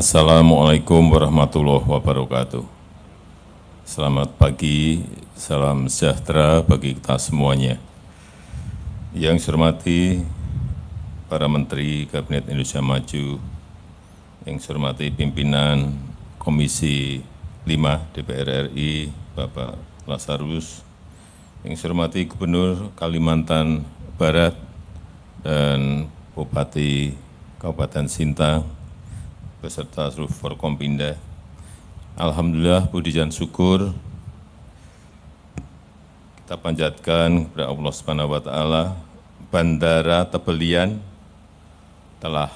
Assalamualaikum warahmatullahi wabarakatuh. Selamat pagi, salam sejahtera bagi kita semuanya. Yang saya hormati para menteri Kabinet Indonesia Maju, yang saya hormati pimpinan Komisi 5 DPR RI, Bapak Lasarus, yang saya hormati Gubernur Kalimantan Barat dan Bupati Kabupaten Sintang, beserta seluruh Forkompinda. Alhamdulillah Budi dan syukur kita panjatkan kepada Allah Subhanahu wa taala Bandara Tebelian telah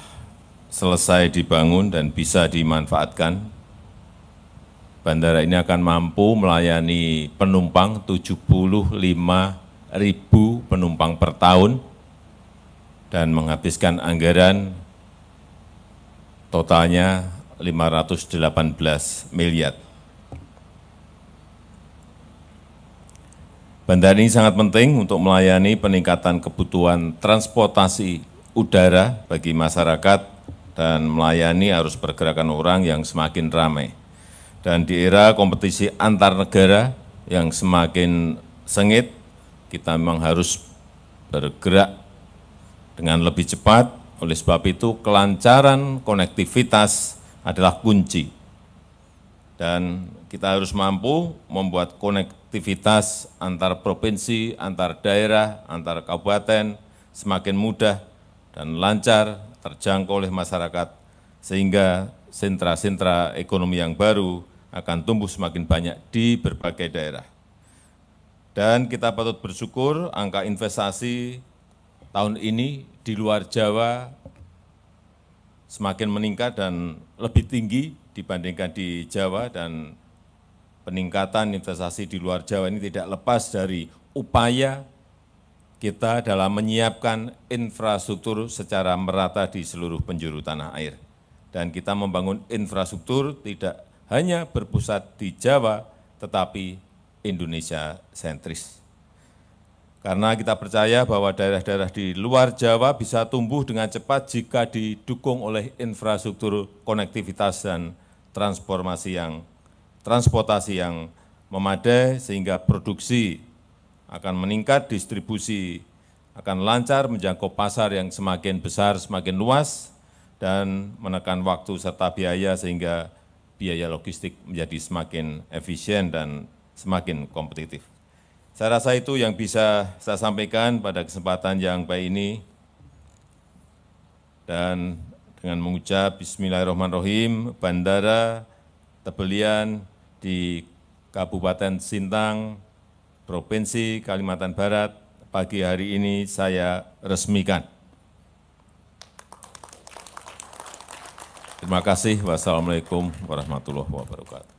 selesai dibangun dan bisa dimanfaatkan. Bandara ini akan mampu melayani penumpang 75 ribu penumpang per tahun dan menghabiskan anggaran totalnya 518 miliar. Bandara ini sangat penting untuk melayani peningkatan kebutuhan transportasi udara bagi masyarakat dan melayani arus pergerakan orang yang semakin ramai. Dan di era kompetisi antar negara yang semakin sengit, kita memang harus bergerak dengan lebih cepat oleh sebab itu, kelancaran konektivitas adalah kunci. Dan kita harus mampu membuat konektivitas antar provinsi, antar daerah, antar kabupaten semakin mudah dan lancar terjangkau oleh masyarakat sehingga sentra-sentra ekonomi yang baru akan tumbuh semakin banyak di berbagai daerah. Dan kita patut bersyukur angka investasi tahun ini di luar Jawa semakin meningkat dan lebih tinggi dibandingkan di Jawa dan peningkatan investasi di luar Jawa ini tidak lepas dari upaya kita dalam menyiapkan infrastruktur secara merata di seluruh penjuru tanah air. Dan kita membangun infrastruktur tidak hanya berpusat di Jawa, tetapi Indonesia sentris karena kita percaya bahwa daerah-daerah di luar Jawa bisa tumbuh dengan cepat jika didukung oleh infrastruktur konektivitas dan transformasi yang transportasi yang memadai sehingga produksi akan meningkat, distribusi akan lancar menjangkau pasar yang semakin besar, semakin luas dan menekan waktu serta biaya sehingga biaya logistik menjadi semakin efisien dan semakin kompetitif. Saya rasa itu yang bisa saya sampaikan pada kesempatan yang baik ini. Dan dengan mengucap Bismillahirrahmanirrahim, Bandara Tebelian di Kabupaten Sintang, Provinsi Kalimantan Barat, pagi hari ini saya resmikan. Terima kasih. Wassalamualaikum warahmatullahi wabarakatuh.